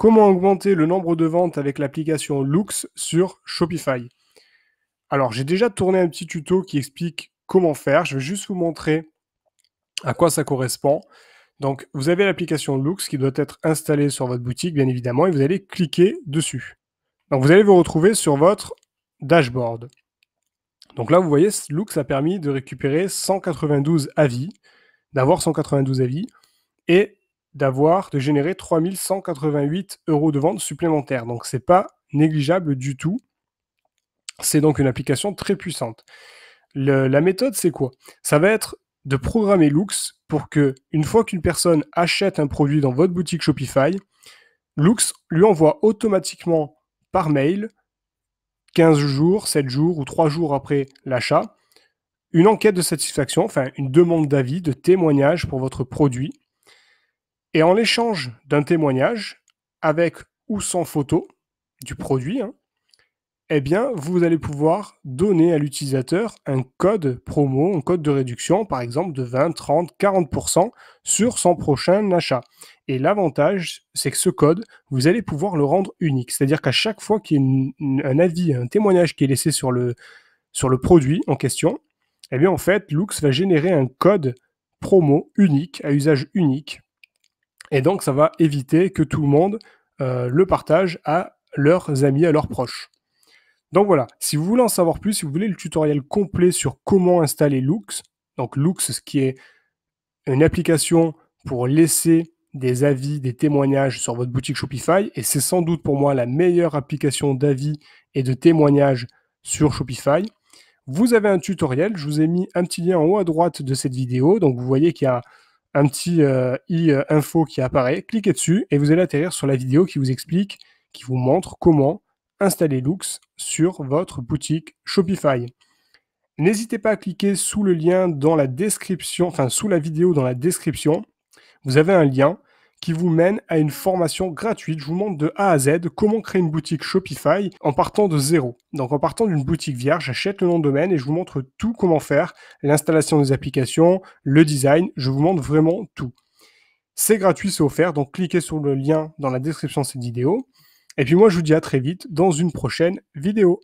Comment augmenter le nombre de ventes avec l'application Lux sur Shopify Alors, j'ai déjà tourné un petit tuto qui explique comment faire. Je vais juste vous montrer à quoi ça correspond. Donc, vous avez l'application Lux qui doit être installée sur votre boutique, bien évidemment, et vous allez cliquer dessus. Donc, vous allez vous retrouver sur votre dashboard. Donc là, vous voyez, Lux a permis de récupérer 192 avis, d'avoir 192 avis, et d'avoir, de générer 3188 euros de ventes supplémentaires. Donc c'est pas négligeable du tout. C'est donc une application très puissante. la méthode, c'est quoi Ça va être de programmer Lux pour que, une fois qu'une personne achète un produit dans votre boutique Shopify, Lux lui envoie automatiquement par mail, 15 jours, 7 jours ou 3 jours après l'achat, une enquête de satisfaction, enfin une demande d'avis, de témoignage pour votre produit et en l'échange d'un témoignage, avec ou sans photo du produit, hein, eh bien, vous allez pouvoir donner à l'utilisateur un code promo, un code de réduction, par exemple de 20, 30, 40% sur son prochain achat. Et l'avantage, c'est que ce code, vous allez pouvoir le rendre unique. C'est-à-dire qu'à chaque fois qu'il y a un avis, un témoignage qui est laissé sur le, sur le produit en question, eh bien, en fait, Lux va générer un code promo unique, à usage unique, et donc, ça va éviter que tout le monde euh, le partage à leurs amis, à leurs proches. Donc voilà, si vous voulez en savoir plus, si vous voulez le tutoriel complet sur comment installer Lux, donc Lux, ce qui est une application pour laisser des avis, des témoignages sur votre boutique Shopify, et c'est sans doute pour moi la meilleure application d'avis et de témoignages sur Shopify. Vous avez un tutoriel, je vous ai mis un petit lien en haut à droite de cette vidéo, donc vous voyez qu'il y a un petit euh, i euh, info qui apparaît. Cliquez dessus et vous allez atterrir sur la vidéo qui vous explique, qui vous montre comment installer Lux sur votre boutique Shopify. N'hésitez pas à cliquer sous le lien dans la description, enfin sous la vidéo dans la description. Vous avez un lien qui vous mène à une formation gratuite. Je vous montre de A à Z comment créer une boutique Shopify en partant de zéro. Donc en partant d'une boutique vierge, j'achète le nom de domaine et je vous montre tout comment faire, l'installation des applications, le design, je vous montre vraiment tout. C'est gratuit, c'est offert, donc cliquez sur le lien dans la description de cette vidéo. Et puis moi je vous dis à très vite dans une prochaine vidéo.